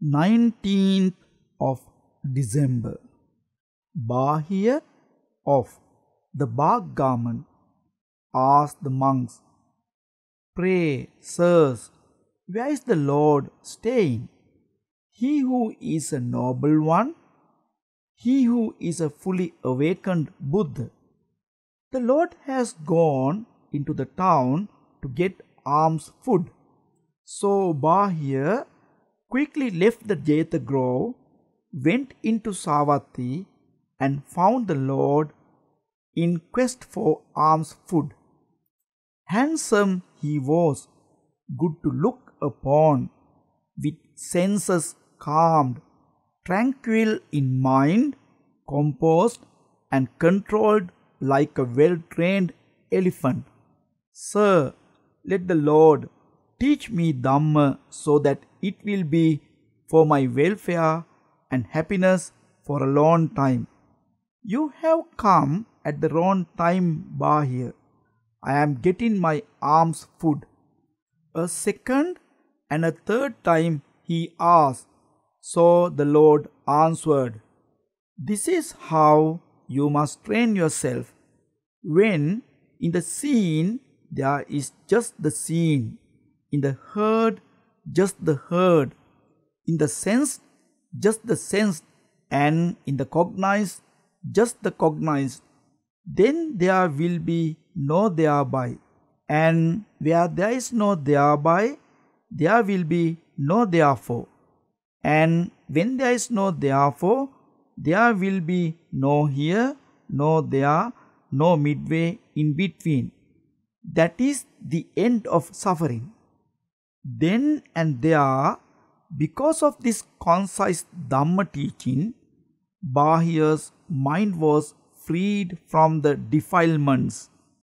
19th of December. Bahia of the bark garment asked the monks, Pray, sirs, where is the Lord staying? He who is a noble one, he who is a fully awakened Buddha. The Lord has gone into the town to get alms food. So Bahia quickly left the Jetha grove, went into Savatthi, and found the Lord in quest for alms food. Handsome he was, good to look upon, with senses calmed, tranquil in mind, composed and controlled like a well trained elephant. Sir, let the Lord teach me Dhamma so that it will be for my welfare and happiness for a long time. You have come at the wrong time bar here. I am getting my arms food. A second and a third time he asked. So the Lord answered, This is how you must train yourself. When in the scene there is just the scene, in the herd just the heard, in the sense, just the sense, and in the cognized, just the cognized, then there will be no thereby. And where there is no thereby, there will be no therefore. And when there is no therefore, there will be no here, no there, no midway in between. That is the end of suffering then and there because of this concise Dhamma teaching, Bahir's mind was freed from the defilements